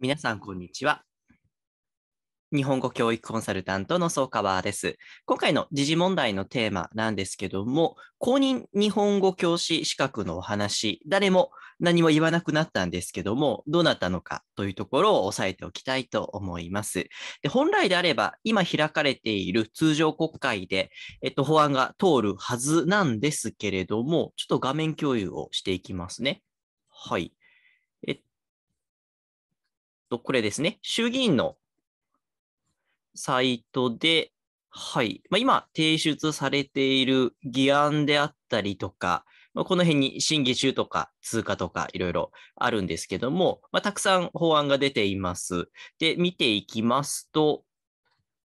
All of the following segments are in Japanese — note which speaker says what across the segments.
Speaker 1: 皆さん、こんにちは。日本語教育コンサルタントの総川です。今回の時事問題のテーマなんですけども、公認日本語教師資格のお話、誰も何も言わなくなったんですけども、どうなったのかというところを押さえておきたいと思います。で本来であれば、今開かれている通常国会で、えっと、法案が通るはずなんですけれども、ちょっと画面共有をしていきますね。はい。と、これですね、衆議院のサイトで、はい、まあ、今、提出されている議案であったりとか、まあ、この辺に審議中とか通過とかいろいろあるんですけども、まあ、たくさん法案が出ています。で、見ていきますと、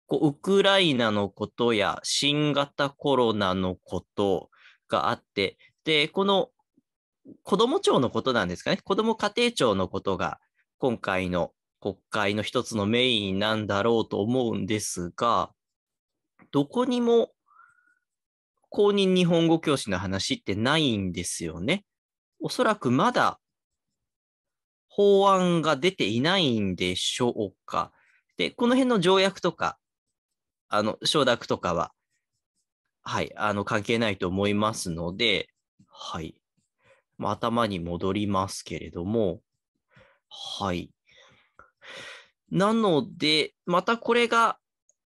Speaker 1: こうウクライナのことや新型コロナのことがあって、で、この子ども庁のことなんですかね、子ども家庭庁のことが今回の国会の一つのメインなんだろうと思うんですが、どこにも公認日本語教師の話ってないんですよね。おそらくまだ法案が出ていないんでしょうか。で、この辺の条約とか、あの、承諾とかは、はい、あの、関係ないと思いますので、はい。まあ、頭に戻りますけれども、はい。なので、またこれが、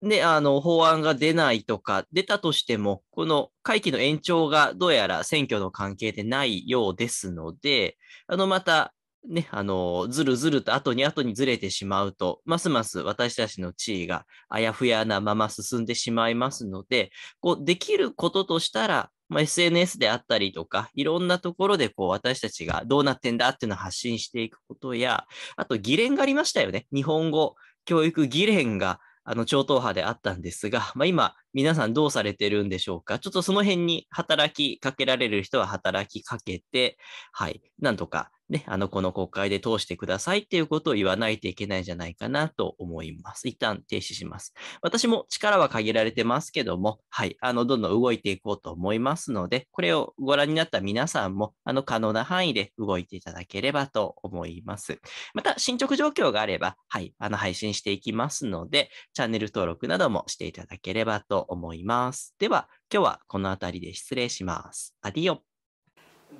Speaker 1: ね、あの、法案が出ないとか、出たとしても、この会期の延長がどうやら選挙の関係でないようですので、あの、また、ね、あの、ずるずると後に後にずれてしまうと、ますます私たちの地位があやふやなまま進んでしまいますので、こう、できることとしたら、まあ、SNS であったりとか、いろんなところでこう私たちがどうなってんだっていうのを発信していくことや、あと議連がありましたよね。日本語教育議連があの超党派であったんですが、まあ、今皆さんどうされてるんでしょうかちょっとその辺に働きかけられる人は働きかけて、はい、なんとかね、あの、この国会で通してくださいっていうことを言わないといけないんじゃないかなと思います。一旦停止します。私も力は限られてますけども、はい、あの、どんどん動いていこうと思いますので、これをご覧になった皆さんも、あの、可能な範囲で動いていただければと思います。また、進捗状況があれば、はい、あの、配信していきますので、チャンネル登録などもしていただければと思います。では、今日はこの辺りで失礼します。アディオ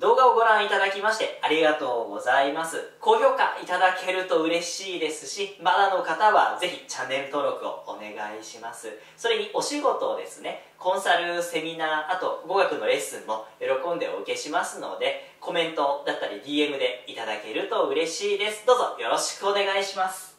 Speaker 1: 動画をご覧いただきましてありがとうございます。高評価いただけると嬉しいですし、まだの方はぜひチャンネル登録をお願いします。それにお仕事をですね、コンサル、セミナー、あと語学のレッスンも喜んでお受けしますので、コメントだったり DM でいただけると嬉しいです。どうぞよろしくお願いします。